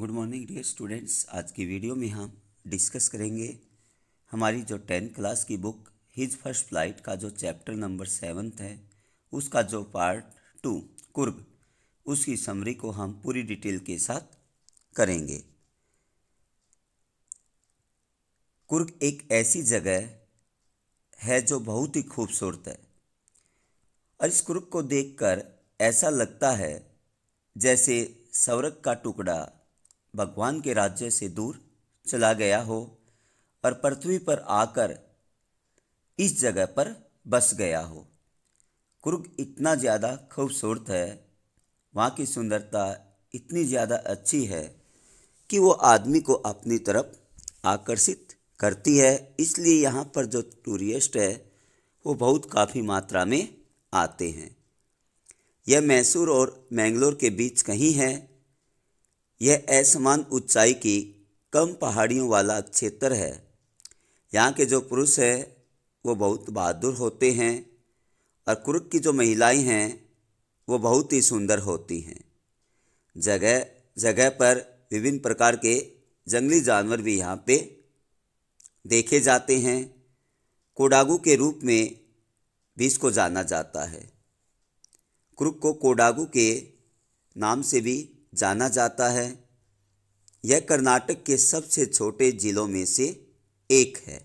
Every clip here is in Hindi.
गुड मॉर्निंग डियर स्टूडेंट्स आज की वीडियो में हम डिस्कस करेंगे हमारी जो टेंथ क्लास की बुक हिज फर्स्ट फ्लाइट का जो चैप्टर नंबर सेवन्थ है उसका जो पार्ट टू कुर्ग उसकी समरी को हम पूरी डिटेल के साथ करेंगे कुर्ग एक ऐसी जगह है जो बहुत ही खूबसूरत है और इस कुर्ग को देखकर ऐसा लगता है जैसे सौरक का टुकड़ा भगवान के राज्य से दूर चला गया हो और पृथ्वी पर आकर इस जगह पर बस गया हो कुर्ग इतना ज़्यादा खूबसूरत है वहाँ की सुंदरता इतनी ज़्यादा अच्छी है कि वो आदमी को अपनी तरफ आकर्षित करती है इसलिए यहाँ पर जो टूरिस्ट है वो बहुत काफ़ी मात्रा में आते हैं यह मैसूर और मैंगलोर के बीच कहीं है यह असमान ऊंचाई की कम पहाड़ियों वाला क्षेत्र है यहाँ के जो पुरुष है वो बहुत बहादुर होते हैं और कुरुक की जो महिलाएं हैं वो बहुत ही सुंदर होती हैं जगह जगह पर विभिन्न प्रकार के जंगली जानवर भी यहाँ पे देखे जाते हैं कोडागू के रूप में भी इसको जाना जाता है कुरुक को कोडागू के नाम से भी जाना जाता है यह कर्नाटक के सबसे छोटे जिलों में से एक है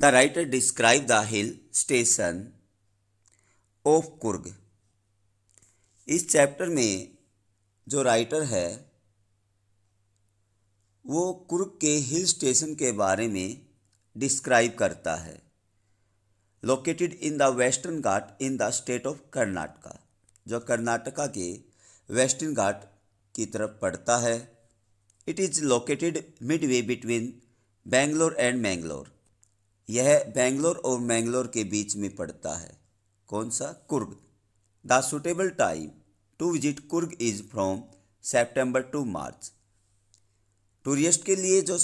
the writer describe the hill station of Coorg इस चैप्टर में जो राइटर है वो कुर्ग के हिल स्टेशन के बारे में डिस्क्राइब करता है located in the western Ghat in the state of Karnataka जो कर्नाटका के वेस्टर्न घाट की तरफ पड़ता है it is located midway between Bangalore and Mangalore यह बेंगलोर और मैंगलोर के बीच में पड़ता है कौन सा Coorg the suitable time to visit Coorg is from September to March tourist के लिए जो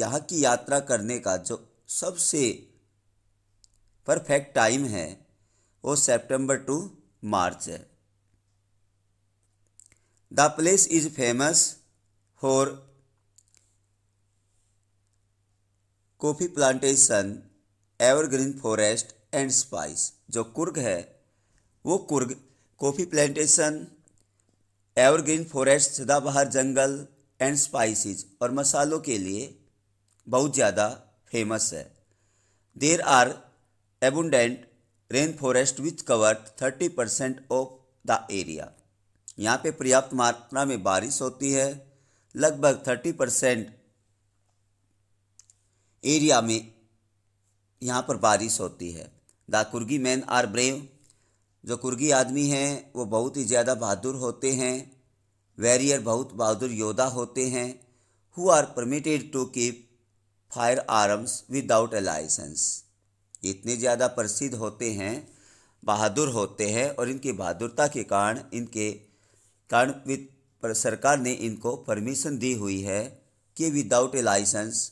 यहाँ की यात्रा करने का जो सबसे परफेक्ट टाइम है वो सेप्टेम्बर टू मार्च है the place is famous for coffee plantation evergreen forest and spice जो कुर्ग है वो Coorg coffee plantation evergreen forest सदाबहार जंगल एंड स्पाइसेस और मसालों के लिए बहुत ज़्यादा फेमस है there are abundant rain forest with covered thirty percent of the area यहाँ पे पर्याप्त मात्रा में बारिश होती है लगभग थर्टी परसेंट एरिया में यहाँ पर बारिश होती है the Coorgi man are brave जो कुर्गी आदमी हैं वो बहुत ही ज़्यादा बहादुर होते हैं वैरियर बहुत बहादुर योद्धा होते हैं who are permitted to keep firearms without a licence इतने ज़्यादा प्रसिद्ध होते हैं बहादुर होते हैं और इनकी बहादुरता के कारण इनके कारण पर सरकार ने इनको परमिशन दी हुई है कि विदाउट ए लाइसेंस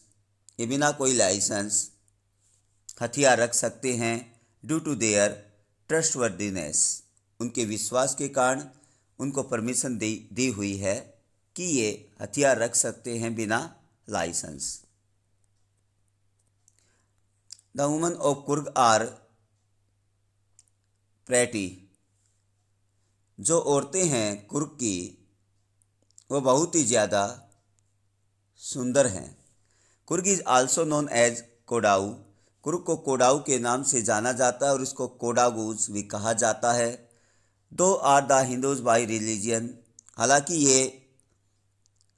ये बिना कोई लाइसेंस हथियार रख सकते हैं ड्यू टू देयर ट्रस्टवर्दीनेस उनके विश्वास के कारण उनको परमिशन दी दी हुई है कि ये हथियार रख सकते हैं बिना licence the woman of Coorg are pretty जो औरतें हैं कुर्क की वो बहुत ही ज़्यादा सुंदर हैं Coorg is also known as Kodavu Coorg को कोडाऊ के नाम से जाना जाता है और इसको कोडागूज भी कहा जाता है though are the Hindus by religion हालांकि ये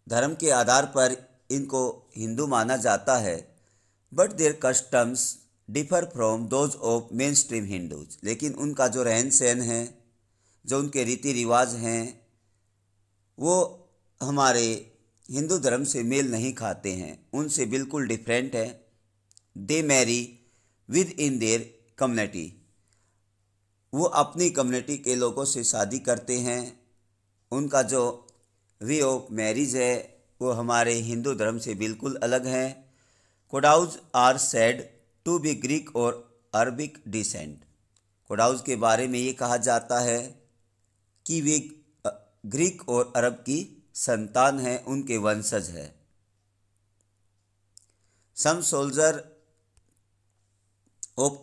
धर्म के आधार पर इनको हिंदू माना जाता है but their customs differ from those of mainstream Hindus लेकिन उनका जो रहन सहन है जो उनके रीति रिवाज हैं वो हमारे हिंदू धर्म से मेल नहीं खाते हैं उनसे बिल्कुल डिफरेंट है they marry within their community वो अपनी कम्युनिटी के लोगों से शादी करते हैं उनका जो वे ऑफ मैरिज है वो हमारे हिंदू धर्म से बिल्कुल अलग है Kodavus are said to be Greek और अरबिक डिसेंट कोडाउज के बारे में ये कहा जाता है कि वे ग्रीक और अरब की संतान हैं उनके वंशज हैं some soldier of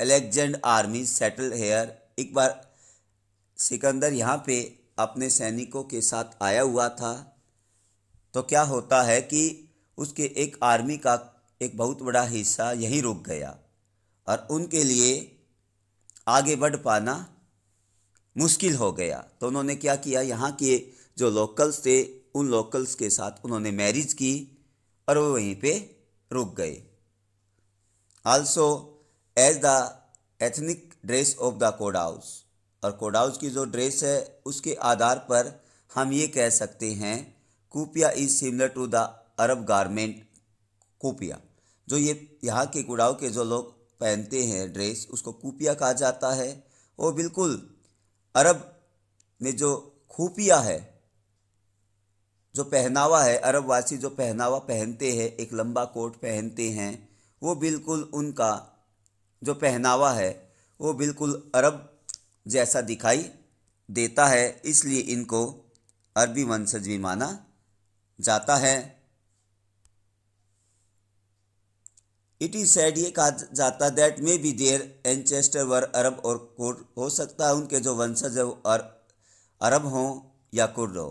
Alexander army settle here एक बार सिकंदर यहाँ पे अपने सैनिकों के साथ आया हुआ था तो क्या होता है कि उसके एक आर्मी का एक बहुत बड़ा हिस्सा यहीं रुक गया और उनके लिए आगे बढ़ पाना मुश्किल हो गया तो उन्होंने क्या किया यहाँ के जो लोकल्स थे उन लोकल्स के साथ उन्होंने मैरिज की और वो वहीं पे रुक गए also as the ethnic dress of the Kodavus और कोडाउस की जो ड्रेस है उसके आधार पर हम ये कह सकते हैं kupya is similar to the Arab garment kupya जो ये यहाँ के कुड़ाव के जो लोग पहनते हैं ड्रेस उसको कूपिया कहा जाता है वो बिल्कुल अरब ने जो खूफिया है जो पहनावा है अरबवासी जो पहनावा पहनते हैं एक लंबा कोट पहनते हैं वो बिल्कुल उनका जो पहनावा है वो बिल्कुल अरब जैसा दिखाई देता है इसलिए इनको अरबी वंशज भी माना जाता है इट इज सैड ये कहा जाता that may be their ancestor were Arab और कुर्ड हो सकता है उनके जो वंशज है वो अरब हों या कुर्ड हो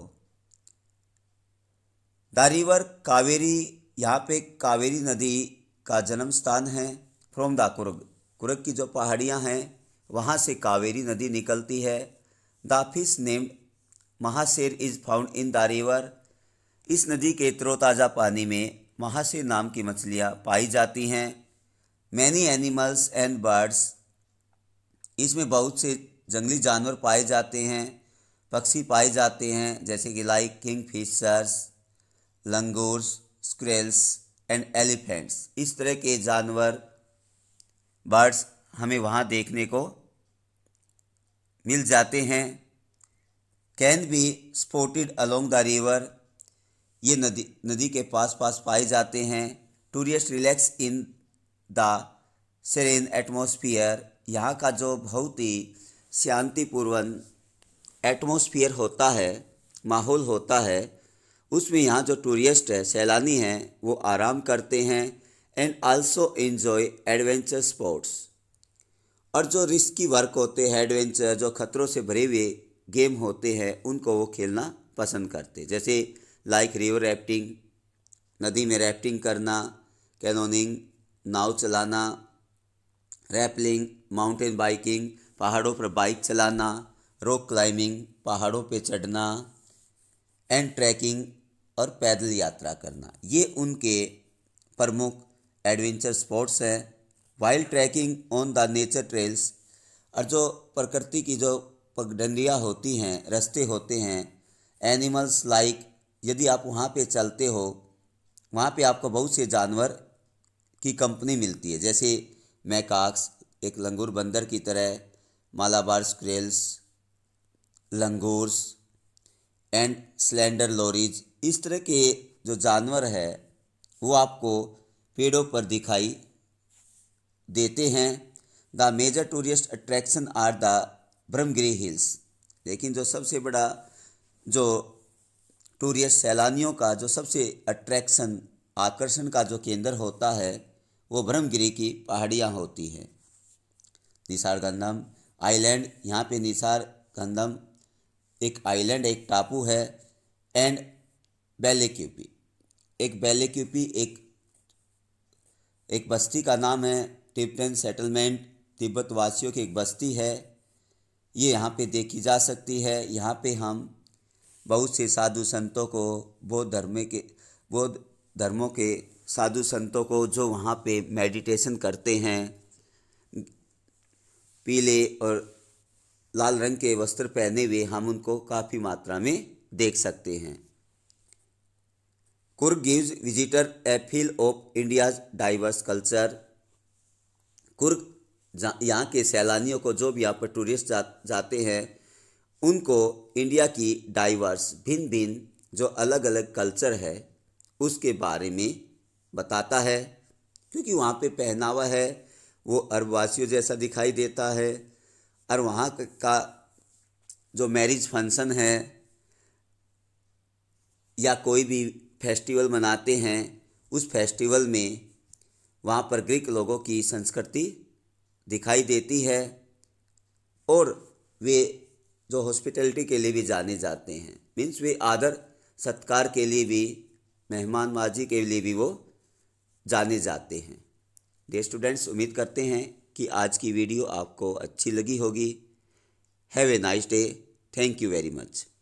दारीवर कावेरी यहाँ पे कावेरी नदी का जन्म स्थान है फ्रॉम द कुर्ग कुर्ग की जो पहाड़ियाँ हैं वहाँ से कावेरी नदी निकलती है the fish named mahseer is found in the river इस नदी के तरोताज़ा पानी में महाशय नाम की मछलियाँ पाई जाती हैं मैनी एनिमल्स एंड बर्ड्स इसमें बहुत से जंगली जानवर पाए जाते हैं पक्षी पाए जाते हैं जैसे कि like kingfishers langurs squirrels and elephants इस तरह के जानवर बर्ड्स हमें वहाँ देखने को मिल जाते हैं can be spotted along the river ये नदी नदी के पास पास पाए जाते हैं tourist relax in the serene atmosphere यहाँ का जो बहुत ही शांतिपूर्वन एटमोसफियर होता है माहौल होता है उसमें यहाँ जो टूरिस्ट है सैलानी हैं वो आराम करते हैं and also enjoy adventure sports और जो रिस्की वर्क होते हैं एडवेंचर जो खतरों से भरे हुए गेम होते हैं उनको वो खेलना पसंद करते जैसे लाइक रिवर रैफ्टिंग नदी में रैफ्टिंग करना कैनोनिंग नाव चलाना रैपलिंग माउंटेन बाइकिंग पहाड़ों पर बाइक चलाना रॉक क्लाइंबिंग पहाड़ों पर चढ़ना एंड ट्रैकिंग और पैदल यात्रा करना ये उनके प्रमुख एडवेंचर स्पोर्ट्स हैं wild trekking on the nature trails और जो प्रकृति की जो पगडंडियाँ होती हैं रास्ते होते हैं एनिमल्स लाइक यदि आप वहाँ पे चलते हो वहाँ पे आपको बहुत से जानवर की कंपनी मिलती है जैसे मैकाक्स एक लंगूर बंदर की तरह Malabar squirrels langurs and slender lorises इस तरह के जो जानवर है वो आपको पेड़ों पर दिखाई देते हैं the major tourist attraction are the Brahmagiri hills लेकिन जो सबसे बड़ा जो टूरिस्ट सैलानियों का जो सबसे अट्रैक्शन आकर्षण का जो केंद्र होता है वो ब्रह्मगिरी की पहाड़ियाँ होती हैं निसार गंदम आइलैंड यहाँ पे निसार गंदम एक आइलैंड एक टापू है एंड क्यूपी एक क्यूपी एक एक बस्ती का नाम है टिबटन सेटलमेंट तिब्बत वासियों की एक बस्ती है ये यहाँ पे देखी जा सकती है यहाँ पे हम बहुत से साधु संतों को बौद्ध धर्म के बौद्ध धर्मों के साधु संतों को जो वहाँ पे मेडिटेशन करते हैं पीले और लाल रंग के वस्त्र पहने हुए हम उनको काफ़ी मात्रा में देख सकते हैं Coorg gives visitor a feel of India's diverse culture Coorg यहाँ के सैलानियों को जो भी यहाँ पर टूरिस्ट जा, जाते हैं उनको इंडिया की डाइवर्स भिन्न भिन्न जो अलग अलग कल्चर है उसके बारे में बताता है क्योंकि वहाँ पे पहनावा है वो अरबवासियों जैसा दिखाई देता है और वहाँ का जो मैरिज फंक्शन है या कोई भी फेस्टिवल मनाते हैं उस फेस्टिवल में वहाँ पर ग्रीक लोगों की संस्कृति दिखाई देती है और वे जो हॉस्पिटलिटी के लिए भी जाने जाते हैं मीन्स वे आदर सत्कार के लिए भी मेहमान माजी के लिए भी वो जाने जाते हैं डे स्टूडेंट्स उम्मीद करते हैं कि आज की वीडियो आपको अच्छी लगी होगी have a nice day thank you very much